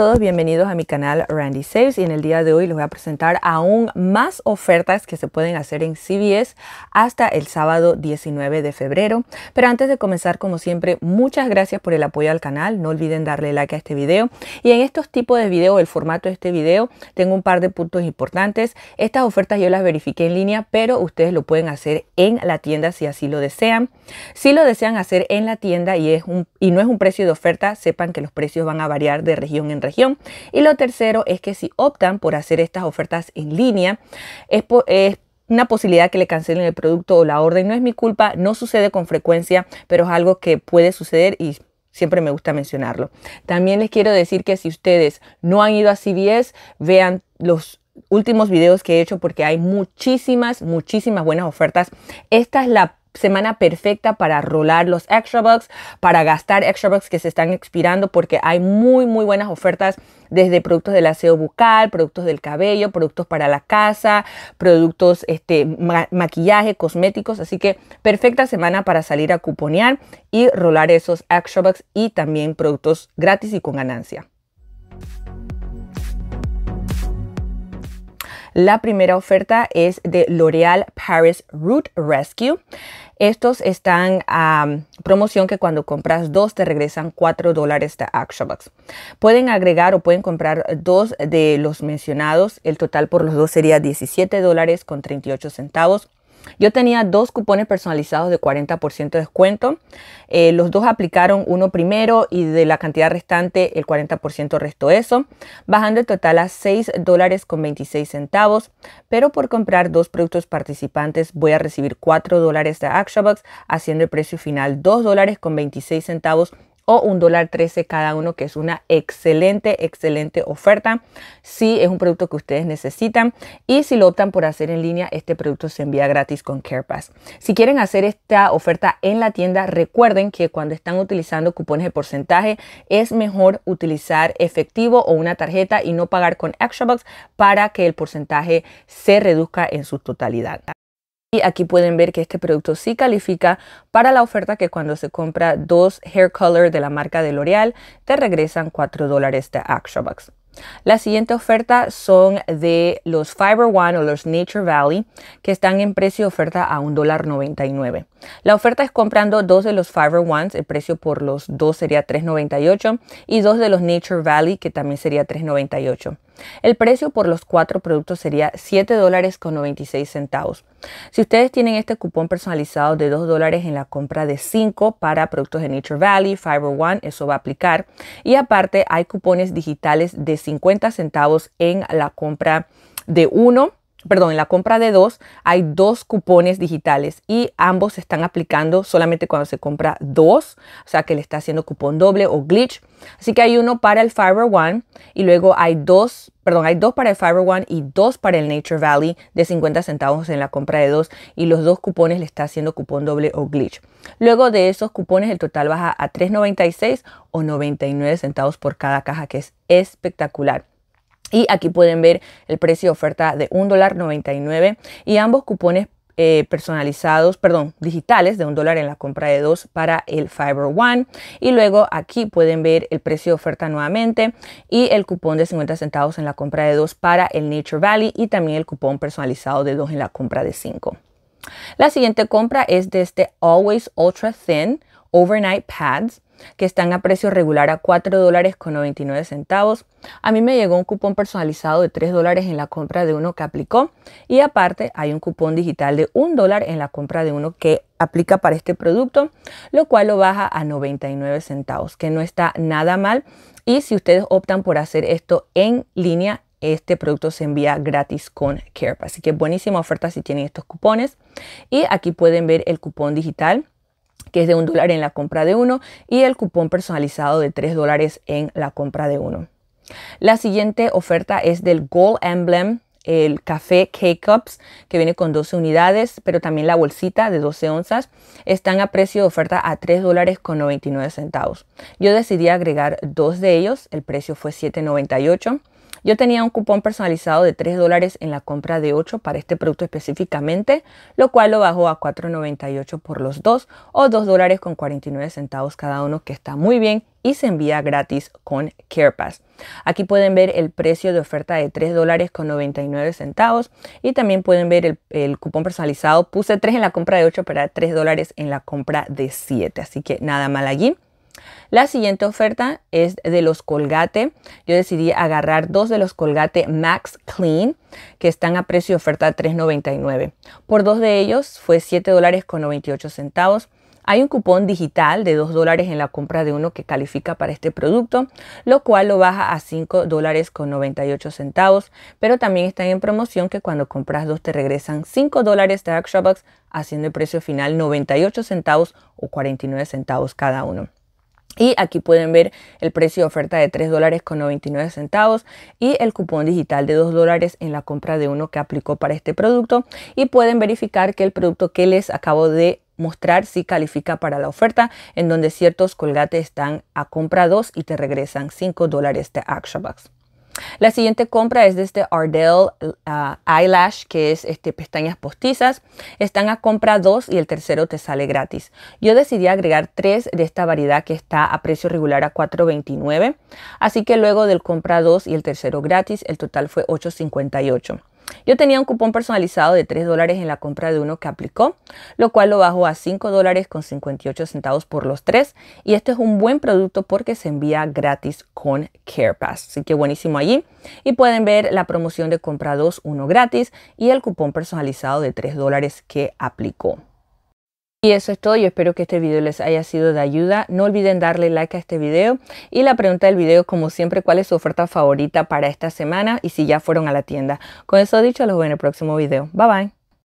todos, bienvenidos a mi canal Randy Saves y en el día de hoy les voy a presentar aún más ofertas que se pueden hacer en CBS hasta el sábado 19 de febrero. Pero antes de comenzar, como siempre, muchas gracias por el apoyo al canal, no olviden darle like a este video. Y en estos tipos de videos, el formato de este video, tengo un par de puntos importantes. Estas ofertas yo las verifiqué en línea, pero ustedes lo pueden hacer en la tienda si así lo desean. Si lo desean hacer en la tienda y, es un, y no es un precio de oferta, sepan que los precios van a variar de región en región y lo tercero es que si optan por hacer estas ofertas en línea, es, es una posibilidad que le cancelen el producto o la orden. No es mi culpa, no sucede con frecuencia, pero es algo que puede suceder y Siempre me gusta mencionarlo. También les quiero decir que si ustedes no han ido a CBS, vean los últimos videos que he hecho porque hay muchísimas, muchísimas buenas ofertas. Esta es la semana perfecta para rolar los extra bucks, para gastar extra bucks que se están expirando porque hay muy muy buenas ofertas desde productos del aseo bucal, productos del cabello, productos para la casa, productos este maquillaje, cosméticos, así que perfecta semana para salir a cuponear y rolar esos extra bucks y también productos gratis y con ganancia. La primera oferta es de L'Oreal Paris Root Rescue. Estos están a um, promoción que cuando compras dos te regresan 4 dólares de Box. Pueden agregar o pueden comprar dos de los mencionados. El total por los dos sería 17 dólares con 38 centavos. Yo tenía dos cupones personalizados de 40% de descuento. Eh, los dos aplicaron uno primero y de la cantidad restante el 40% restó eso, bajando el total a 6 dólares con 26 centavos. Pero por comprar dos productos participantes voy a recibir 4 dólares de ActionBox, haciendo el precio final $2.26 dólares con 26 centavos o un dólar 13 cada uno, que es una excelente, excelente oferta. Si es un producto que ustedes necesitan y si lo optan por hacer en línea, este producto se envía gratis con CarePass. Si quieren hacer esta oferta en la tienda, recuerden que cuando están utilizando cupones de porcentaje, es mejor utilizar efectivo o una tarjeta y no pagar con Xbox para que el porcentaje se reduzca en su totalidad. Y aquí pueden ver que este producto sí califica para la oferta que cuando se compra dos hair color de la marca de L'Oreal te regresan 4 dólares de Bucks. La siguiente oferta son de los Fiber One o los Nature Valley que están en precio de oferta a $1.99. La oferta es comprando dos de los Fiber Ones, el precio por los dos sería $3.98 y dos de los Nature Valley que también sería $3.98. El precio por los cuatro productos sería $7.96. Si ustedes tienen este cupón personalizado de $2 en la compra de 5 para productos de Nature Valley, Fiber One, eso va a aplicar. Y aparte hay cupones digitales de 50 centavos en la compra de 1 perdón, en la compra de dos hay dos cupones digitales y ambos se están aplicando solamente cuando se compra dos, o sea que le está haciendo cupón doble o glitch. Así que hay uno para el Fiber One y luego hay dos, perdón, hay dos para el Fiber One y dos para el Nature Valley de 50 centavos en la compra de dos y los dos cupones le está haciendo cupón doble o glitch. Luego de esos cupones el total baja a 3.96 o 99 centavos por cada caja que es espectacular. Y aquí pueden ver el precio de oferta de $1.99 y ambos cupones eh, personalizados, perdón, digitales de un dólar en la compra de dos para el Fiber One. Y luego aquí pueden ver el precio de oferta nuevamente y el cupón de 50 centavos en la compra de dos para el Nature Valley y también el cupón personalizado de dos en la compra de cinco. La siguiente compra es de este Always Ultra Thin Overnight Pads que están a precio regular a $4.99. A mí me llegó un cupón personalizado de $3 en la compra de uno que aplicó y aparte hay un cupón digital de $1 en la compra de uno que aplica para este producto, lo cual lo baja a 99 centavos, que no está nada mal. Y si ustedes optan por hacer esto en línea este producto se envía gratis con care Así que buenísima oferta si tienen estos cupones. Y aquí pueden ver el cupón digital que es de un dólar en la compra de uno y el cupón personalizado de 3 dólares en la compra de uno. La siguiente oferta es del Gold Emblem el café K-Cups que viene con 12 unidades, pero también la bolsita de 12 onzas, están a precio de oferta a 3 dólares con 99 centavos. Yo decidí agregar dos de ellos, el precio fue 7,98 yo tenía un cupón personalizado de 3 dólares en la compra de 8 para este producto específicamente, lo cual lo bajó a 4,98 por los dos o 2 dólares con 49 centavos cada uno, que está muy bien y se envía gratis con CarePass. Aquí pueden ver el precio de oferta de 3 dólares con 99 centavos y también pueden ver el, cupón personalizado. Puse 3 en la compra de 8 para 3 dólares en la compra de 7, así que nada mal allí. La siguiente oferta es de los Colgate. Yo decidí agarrar dos de los Colgate Max Clean que están a precio de oferta 3.99. Por dos de ellos fue $7.98 Hay un cupón digital de 2 dólares en la compra de uno que califica para este producto, lo cual lo baja a $5.98, pero también están en promoción que cuando compras dos te regresan 5 de Extra Bucks, haciendo el precio final 98 centavos o 49 centavos cada uno. Y aquí pueden ver el precio de oferta de 3 dólares con 99 centavos y el cupón digital de 2 dólares en la compra de uno que aplicó para este producto. Y pueden verificar que el producto que les acabo de mostrar si califica para la oferta en donde ciertos colgates están a compra 2 y te regresan 5 dólares de ActionBox. La siguiente compra es de este Ardell ah, Eyelash, que es este, pestañas postizas. Están a compra 2 y el tercero te sale gratis. Yo decidí agregar 3 de esta variedad que está a precio regular a $4.29. Así que luego del compra 2 y el tercero gratis, el total fue $8.58. Yo tenía un cupón personalizado de 3 dólares en la compra de uno que aplicó, lo cual lo bajó a 5 dólares con 58 centavos por los tres. Y este es un buen producto porque se envía gratis con CarePass. Así que buenísimo allí. Y pueden ver la promoción de compra 2, 1 gratis y el cupón personalizado de 3 dólares que aplicó. Y eso es todo, yo espero que este video les haya sido de ayuda. No olviden darle like a este video. Y la pregunta del video, como siempre, ¿cuál es su oferta favorita para esta semana? Y si ya fueron a la tienda. Con eso dicho, los veo en el próximo video. Bye bye.